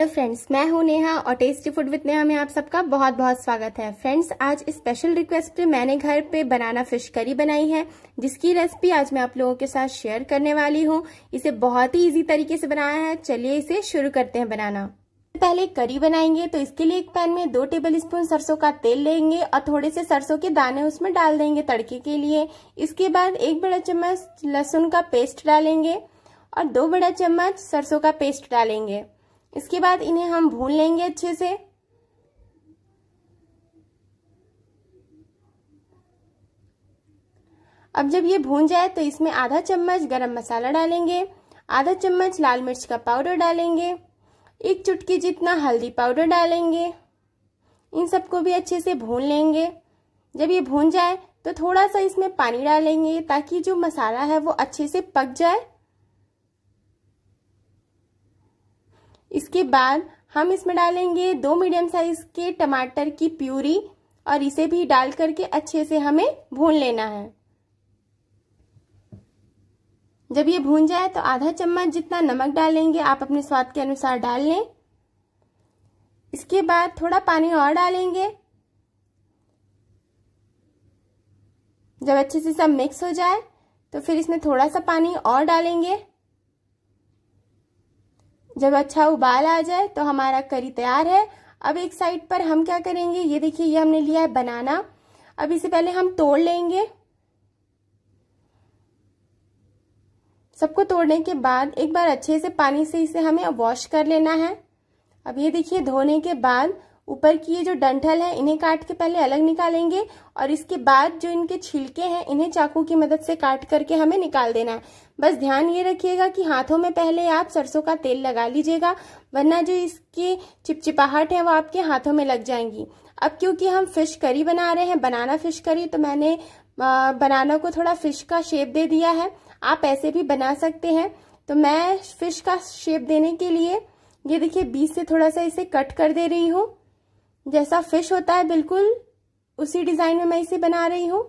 hello friends मैं हूं नेहा और टेस्टी फूड विद नेहा में आप सबका बहुत बहुत स्वागत है फ्रेंड्स आज स्पेशल रिक्वेस्ट पे मैंने घर पे बनाना फिश करी बनाई है जिसकी रेसिपी आज मैं आप लोगों के साथ शेयर करने वाली हूं इसे बहुत ही इजी तरीके से बनाया है चलिए इसे शुरू करते हैं बनाना पहले करी बनाएंगे तो इसके लिए एक पैन में दो टेबल स्पून सरसों का तेल लेंगे और थोड़े से सरसों के दाने उसमें डाल देंगे तड़के के लिए इसके बाद एक बड़ा चम्मच लहसुन का पेस्ट डालेंगे और दो बड़ा चम्मच सरसों का पेस्ट डालेंगे इसके बाद इन्हें हम भून लेंगे अच्छे से अब जब ये भून जाए तो इसमें आधा चम्मच गरम मसाला डालेंगे आधा चम्मच लाल मिर्च का पाउडर डालेंगे एक चुटकी जितना हल्दी पाउडर डालेंगे इन सबको भी अच्छे से भून लेंगे जब ये भून जाए तो थोड़ा सा इसमें पानी डालेंगे ताकि जो मसाला है वो अच्छे से पक जाए इसके बाद हम इसमें डालेंगे दो मीडियम साइज के टमाटर की प्यूरी और इसे भी डाल करके अच्छे से हमें भून लेना है जब ये भून जाए तो आधा चम्मच जितना नमक डालेंगे आप अपने स्वाद के अनुसार डाल लें इसके बाद थोड़ा पानी और डालेंगे जब अच्छे से सब मिक्स हो जाए तो फिर इसमें थोड़ा सा पानी और डालेंगे जब अच्छा उबाल आ जाए तो हमारा करी तैयार है अब एक साइड पर हम क्या करेंगे ये देखिए ये हमने लिया है बनाना अब इसे पहले हम तोड़ लेंगे सबको तोड़ने के बाद एक बार अच्छे से पानी से इसे हमें वॉश कर लेना है अब ये देखिए धोने के बाद ऊपर की ये जो डंठल है इन्हें काट के पहले अलग निकालेंगे और इसके बाद जो इनके छिलके हैं इन्हें चाकू की मदद से काट करके हमें निकाल देना है बस ध्यान ये रखिएगा कि हाथों में पहले आप सरसों का तेल लगा लीजिएगा वरना जो इसकी चिपचिपाहट है वो आपके हाथों में लग जाएंगी अब क्योंकि हम फिश करी बना रहे हैं बनाना फिश करी तो मैंने बनाना को थोड़ा फिश का शेप दे दिया है आप ऐसे भी बना सकते हैं तो मैं फिश का शेप देने के लिए ये देखिए बीच से थोड़ा सा इसे कट कर दे रही हूँ जैसा फिश होता है बिल्कुल उसी डिज़ाइन में मैं इसे बना रही हूं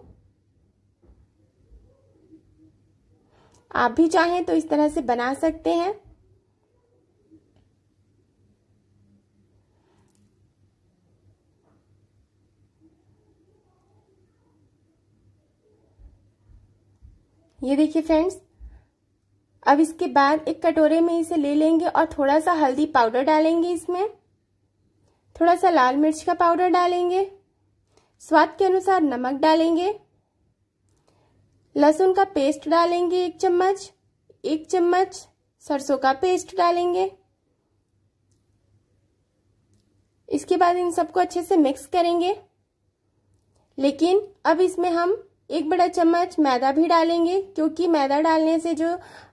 आप भी चाहें तो इस तरह से बना सकते हैं ये देखिए फ्रेंड्स अब इसके बाद एक कटोरे में इसे ले लेंगे और थोड़ा सा हल्दी पाउडर डालेंगे इसमें थोड़ा सा लाल मिर्च का पाउडर डालेंगे स्वाद के अनुसार नमक डालेंगे लहसुन का पेस्ट डालेंगे एक चम्मच एक चम्मच सरसों का पेस्ट डालेंगे इसके बाद इन सबको अच्छे से मिक्स करेंगे लेकिन अब इसमें हम एक बड़ा चम्मच मैदा भी डालेंगे क्योंकि मैदा डालने से जो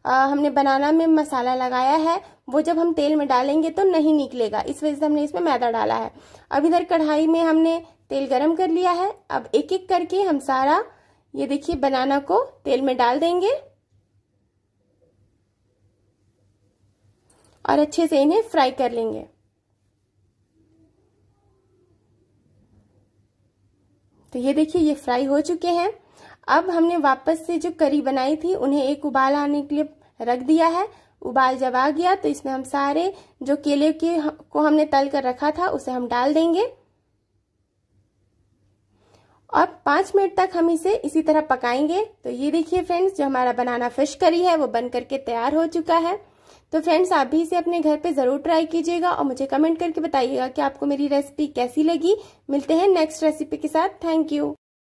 आ, हमने बनाना में मसाला लगाया है वो जब हम तेल में डालेंगे तो नहीं निकलेगा इस वजह से हमने इसमें मैदा डाला है अब इधर कढ़ाई में हमने तेल गरम कर लिया है अब एक एक करके हम सारा ये देखिए बनाना को तेल में डाल देंगे और अच्छे से इन्हें फ्राई कर लेंगे तो ये देखिए ये फ्राई हो चुके हैं अब हमने वापस से जो करी बनाई थी उन्हें एक उबाल आने के लिए रख दिया है उबाल जब आ गया तो इसमें हम सारे जो केले के को हमने तल कर रखा था उसे हम डाल देंगे और पाँच मिनट तक हम इसे इसी तरह पकाएंगे तो ये देखिए फ्रेंड्स जो हमारा बनाना फिश करी है वो बन करके तैयार हो चुका है तो फ्रेंड्स आप भी इसे अपने घर पे ज़रूर ट्राई कीजिएगा और मुझे कमेंट करके बताइएगा कि आपको मेरी रेसिपी कैसी लगी मिलते हैं नेक्स्ट रेसिपी के साथ थैंक यू